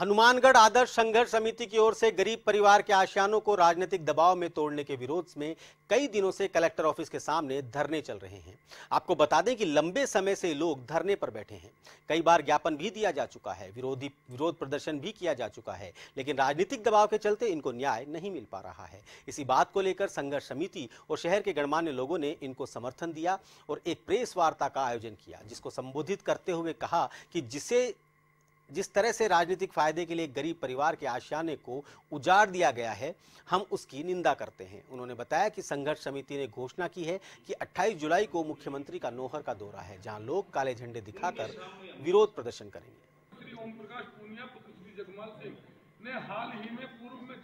हनुमानगढ़ आदर्श संघर्ष समिति की ओर से गरीब परिवार के आशियानों को राजनीतिक दबाव में तोड़ने के विरोध में कई दिनों से कलेक्टर ऑफिस के सामने धरने चल रहे हैं आपको बता दें कि लंबे समय से लोग धरने पर बैठे हैं कई बार ज्ञापन भी दिया जा चुका है विरोधी विरोध प्रदर्शन भी किया जा चुका है लेकिन राजनीतिक दबाव के चलते इनको न्याय नहीं मिल पा रहा है इसी बात को लेकर संघर्ष समिति और शहर के गणमान्य लोगों ने इनको समर्थन दिया और एक प्रेस वार्ता का आयोजन किया जिसको संबोधित करते हुए कहा कि जिसे जिस तरह से राजनीतिक फायदे के लिए गरीब परिवार के आशियाने को उजाड़ दिया गया है हम उसकी निंदा करते हैं उन्होंने बताया कि संघर्ष समिति ने घोषणा की है कि 28 जुलाई को मुख्यमंत्री का नोहर का दौरा है जहां लोग काले झंडे दिखाकर विरोध प्रदर्शन करेंगे ने हाल ही में पूर्व